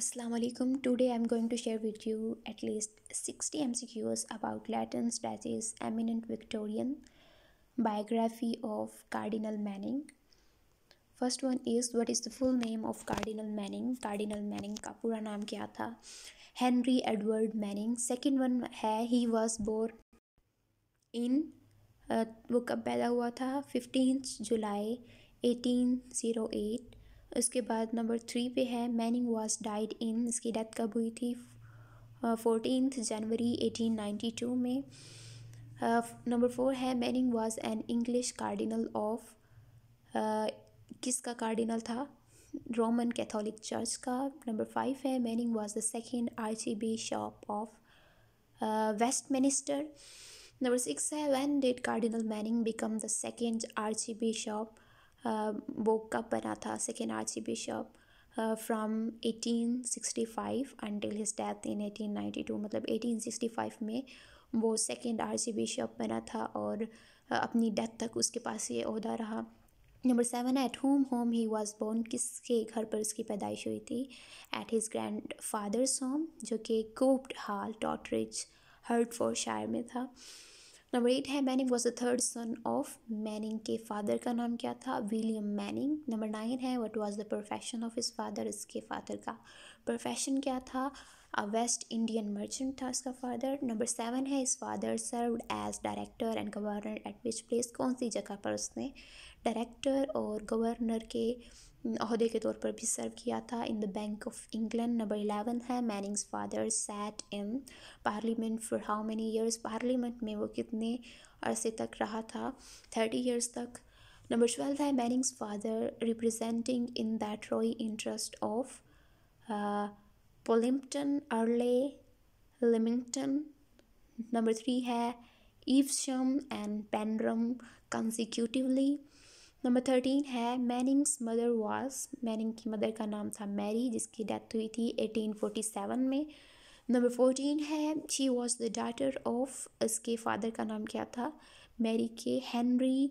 Assalamualaikum. Today I'm going to share with you at least 60 MCQs about Latin's that is eminent Victorian biography of Cardinal Manning. First one is what is the full name of Cardinal Manning? Cardinal Manning का पूरा नाम क्या था Henry Edward Manning. Second one है he was born in uh, वो कब पैदा हुआ था 15th जुलाई 1808 उसके बाद नंबर थ्री पे है मैनिंग वाज डाइड इन इसकी डेथ कब हुई थी fourteen January eighteen ninety two में नंबर uh, फोर है Manning was an English cardinal of किसका कार्डिनल था रोमन कैथोलिक चर्च का नंबर फाइव है Manning was the second R C bishop of Westminster number six है when did cardinal Manning become the second R C bishop book Kapanatha, second Archbishop, uh, from 1865 until in eighteen ninety 1892 मतलब 1865 में वो second Archie bishop बना था और अपनी death तक उसके पास ये अहदा रहा number seven at home home he was born किसके घर पर उसकी पैदाइश हुई थी at his grandfather's home जो कि Copped Hall Totteridge Hertfordshire में था नंबर एट है Manning was the third son of Manning के फादर का नाम क्या था विलियम मैनिंग नंबर नाइन है what was the profession of his father इसके फादर का प्रोफेशन क्या था वेस्ट इंडियन मर्चेंट था इसका फादर नंबर सेवन है his father serve as director and governor at which place कौन सी जगह पर उसने डायरेक्टर और गवर्नर के अहदे के तौर पर भी सर्व किया था in the Bank of England number eleven है Manning's father sat in parliament for how many years parliament में वो कितने अरसे तक रहा था थर्टी ईयर्स तक नंबर ट्वेल्व है Manning's father representing in that Roy interest of Plympton Erle Lymington number three है Evesham and Penryn consecutively number thirteen है मैनिंग्स मदर वास मैनिंग की मदर का नाम था मैरी जिसकी डेथ हुई थी एटीन फोटी सेवन में नंबर फोर्टीन है she was the daughter of इसके फादर का नाम क्या था मैरी के Henry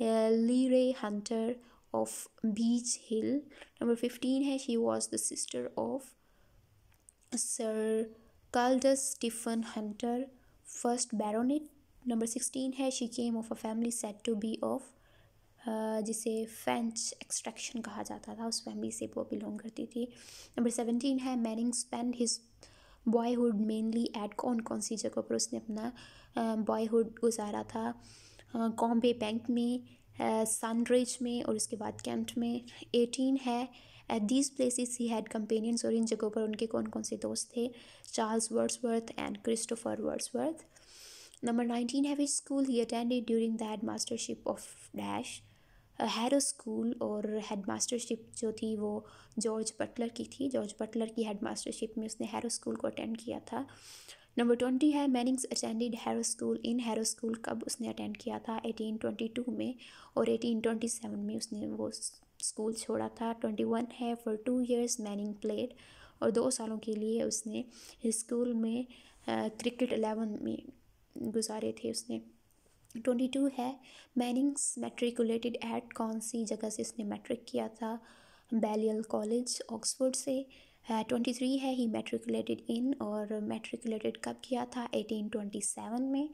Leroy Hunter of Beech Hill number fifteen है she was the sister of sir Claudius Stephen Hunter first baronet number sixteen है she came of a family said to be of जिसे French extraction कहा जाता था उस family से वो belong करती थी नंबर सेवनटीन है Manning spend his boyhood mainly at कौन कौन सी जगह पर उसने अपना बॉयहुड गुजारा था कॉम्बे बैंक में सनरिज में और उसके बाद कैंट में एटीन है at these place he had companions और इन जगहों पर उनके कौन कौन से दोस्त थे Charles Wordsworth and Christopher Wordsworth number nineteen है which school he attended during the headmastership of dash Harrow school और हेड मास्टरशिप जो थी वो जॉर्ज बटलर की थी जॉर्ज बटलर की हेड मास्टरशिप में उसने हैरो स्कूल को अटेंड किया था नंबर ट्वेंटी है Manning's attended Harrow school in Harrow school कब उसने अटेंड किया था एटीन ट्वेंटी टू में और एटीन ट्वेंटी सेवन में उसने वो स्कूल छोड़ा था ट्वेंटी वन है for two years Manning played और दो सालों के लिए उसने स्कूल में क्रिकेट एलेवन में गुजारे थे उसने ट्वेंटी टू है मैनिंग्स मेट्रिकुलेटेड एट कौन सी जगह से इसने मैट्रिक किया था बैलियल कॉलेज ऑक्सफोर्ड से ट्वेंटी थ्री है ही मेट्रिकुलेटेड इन और मेट्रिकुलेटेड कब किया था एटीन ट्वेंटी सेवन में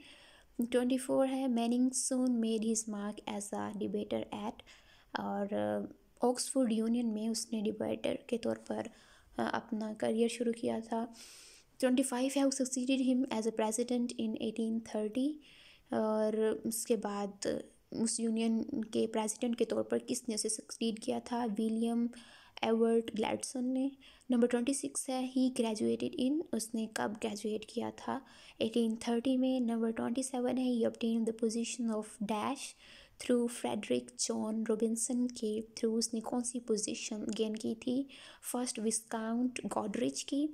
ट्वेंटी फोर है Manning soon made his mark as a debater at और ऑक्सफोर्ड यूनियन में उसने डिबेटर के तौर पर अपना करियर शुरू किया था ट्वेंटी फाइव है succeeded him as a president in eighteen thirty और उसके बाद उस यूनियन के प्रेसिडेंट के तौर पर किसने उसे सक्सीड किया था विलियम एवर्ट ग्लैडसन ने नंबर ट्वेंटी सिक्स है ही ग्रेजुएटेड इन उसने कब ग्रेजुएट किया था एटीन थर्टी में नंबर ट्वेंटी सेवन है he obtained the position of dash through Frederick John Robinson के थ्रू उसने कौन सी पोजीशन गेन की थी फर्स्ट विस्काउंट गॉडरिच की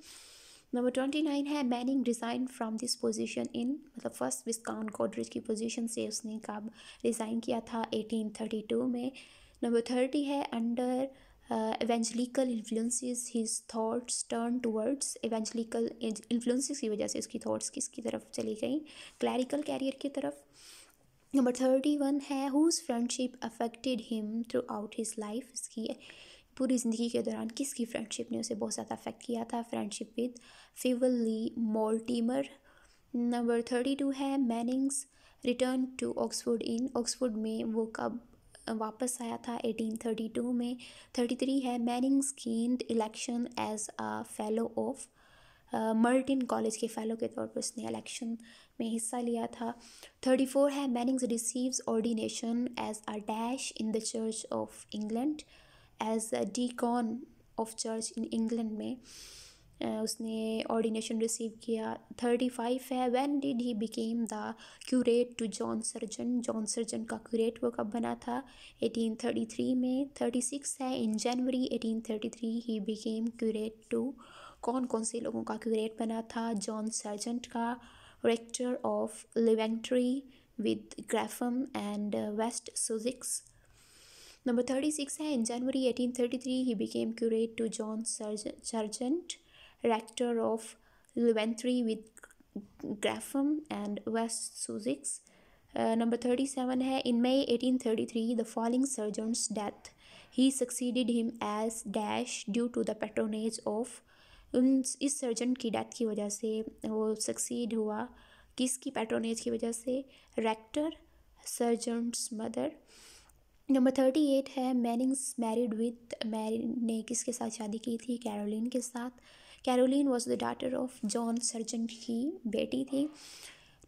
नंबर ट्वेंटी नाइन है Manning resign from this position in मतलब फर्स्ट विस्काउंट गोडरेज की पोजीशन से उसने कब रिज़ाइन किया था एटीन थर्टी टू में नंबर थर्टी है under evangelical influences his thoughts turn towards evangelical influences की वजह से उसकी थॉट्स किसकी तरफ चली गई क्लैरिकल कैरियर की तरफ नंबर थर्टी वन है whose friendship affected him throughout his life इसकी पूरी ज़िंदगी के दौरान किसकी फ्रेंडशिप ने उसे बहुत ज़्यादा अफेक्ट किया था friendship with Favell Lee Mortimer number thirty two है Manning's return to Oxford in Oxford में वो कब वापस आया था एटीन थर्टी टू में थर्टी थ्री है Manning's gained election as a fellow of Merton college के फेलो के तौर पर उसने इलेक्शन में हिस्सा लिया था थर्टी फोर है Manning's receives ordination as a dash in the Church of England as deacon of church in England में uh, उसने ऑर्डिनेशन रिसीव किया थर्टी फाइव है when did he became the curate to John Sargent John Sargent का curate वो कब बना था eighteen thirty three में थर्टी सिक्स है in January eighteen thirty three he became curate to कौन कौन से लोगों का क्यूरेट बना था जॉन सर्जेंट का rector of Lavington with Graffham and West Sussex number thirty six है in January eighteen thirty three he became curate to John Sarge Sargent rector of Lavington with Graffham and West Sussex number thirty seven है in May eighteen thirty three the following Sargent's death he succeeded him as dash due to the patronage of उन इस sergeant की death की वजह से वो succeed हुआ किसकी पेट्रोनेज की वजह से rector Sargent's mother number thirty eight है मैनिंग्स मैरिड विथ मैरी ने किसके साथ शादी की थी कैरोलिन के साथ Caroline was the daughter of John Sargent की बेटी थी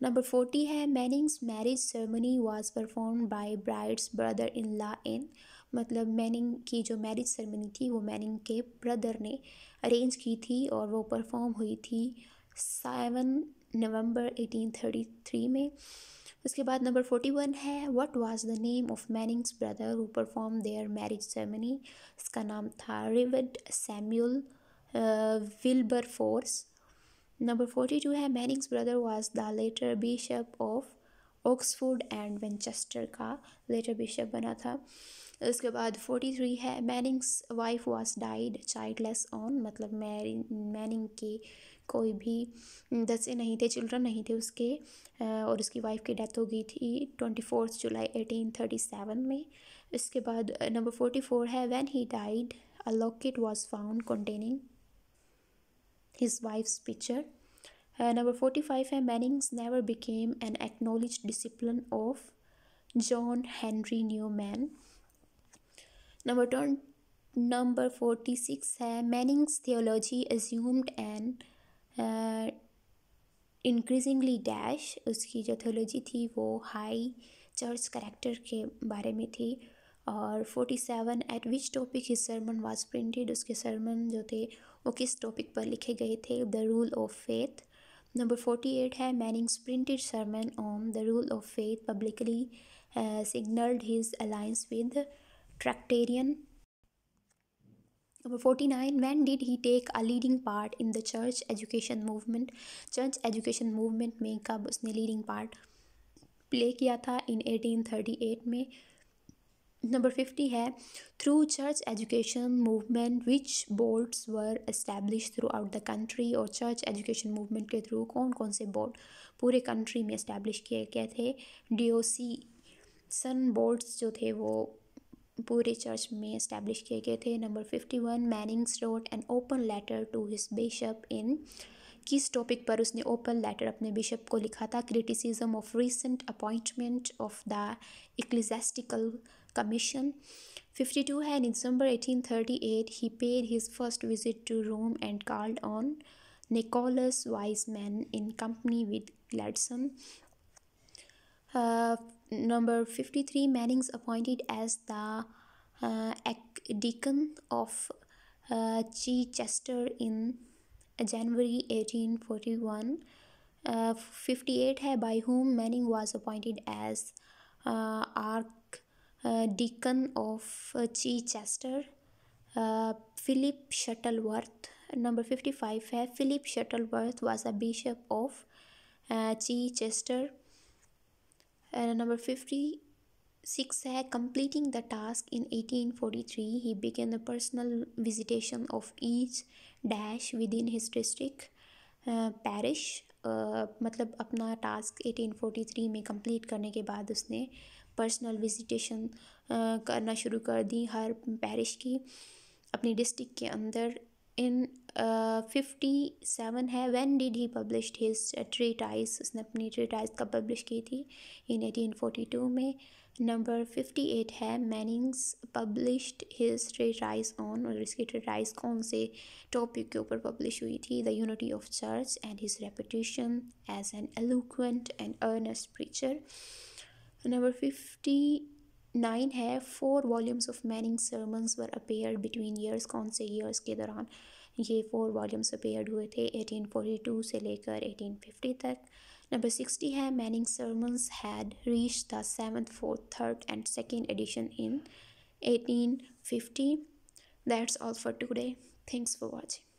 नंबर फोर्टी है Manning's marriage ceremony was perform by bride's brother in law in मतलब मैनिंग की जो मैरिज सेरेमनी थी वो मैनिंग के ब्रदर ने अरेंज की थी और वो परफॉर्म हुई थी seven November eighteen thirty three में उसके बाद नंबर फोर्टी वन है what was the name of Manning's brother who perform their marriage ceremony इसका नाम था Revd Samuel Wilberforce number forty two है Manning's brother was the later bishop of Oxford and Winchester का later bishop बना था उसके बाद forty three है Manning's wife was died childless on मतलब मैरिंग मैनिंग की कोई भी दसे नहीं थे चिल्ड्रन नहीं थे उसके और उसकी वाइफ की डेथ हो गई थी twenty fourth July eighteen thirty seven में इसके बाद नंबर फोर्टी फोर है when he died a locket was found containing his wife's picture number forty five है Manning's never became an acknowledged disciple of John Henry Newman number ton number forty six है Manning's theology assumed and increasingly uh, dash उसकी जो थ्योलॉजी थी वो high church character के बारे में थी और forty seven at which topic his sermon was printed उसके सरमन जो थे वो किस टॉपिक पर लिखे गए थे the rule of faith number forty eight है Manning's printed sermon on the rule of faith publicly signalled his alliance with Tractarian number forty nine when did he take a leading part in the church education movement church education movement में कब उसने leading part play किया था in eighteen thirty eight में number fifty है through church education movement which boards were establish through out the country और church education movement के through कौन कौन से बोर्ड पूरे कंट्री में इस्टेब्लिश किए गए थे डी ओ सी सन बोर्ड्स जो थे वो पूरे चर्च में इस्टेब्लिश किए गए थे number fifty one Manning's wrote an open letter to his bishop in किस टॉपिक पर उसने ओपन लेटर अपने बिशप को लिखा था criticism of recent appointment of the ecclesiastical commission fifty two है December eighteen thirty eight he paid his first visit to Rome and called on Nicholas Wiseman in company with Gladstone number 53 Manning's appointed as the uh, deacon of uh, Chichester in January 1841 uh, 58 है by whom Manning was appointed as uh, archdeacon uh, of uh, Chichester uh, Philip Shuttleworth number 55 है Philip Shuttleworth was a bishop of uh, Chichester number fifty six है completing the task in eighteen three he began the personal visitation of each dash within his district parish मतलब अपना टास्क eighteen three में complete करने के बाद उसने personal visitation uh, करना शुरू कर दी हर पैरिश की अपनी डिस्ट्रिक्ट के अंदर इन फिफ्टी सेवन है when did he publish his treatise उसने अपनी ट्रीटाइज कब पब्लिश की थी इन एटीन फोर्टी टू में नंबर फिफ्टी एट है Manning's publish his treatise on और इसकी ट्रीटाइज कौन से टॉपिक के ऊपर पब्लिश हुई थी the unity of church and his reputation as an eloquent and earnest preacher number fifty nine है four volumes of Manning sermons were appear between years कौन से ईयर्स के दौरान ये फोर वॉल्यूम्स अपेयर हुए थे एटीन टू से लेकर एटीन फिफ्टी तक नंबर सिक्सटी है Manning sermons had reach the seven fourth third and second edition in eighteen fifty that's all for today thanks for watching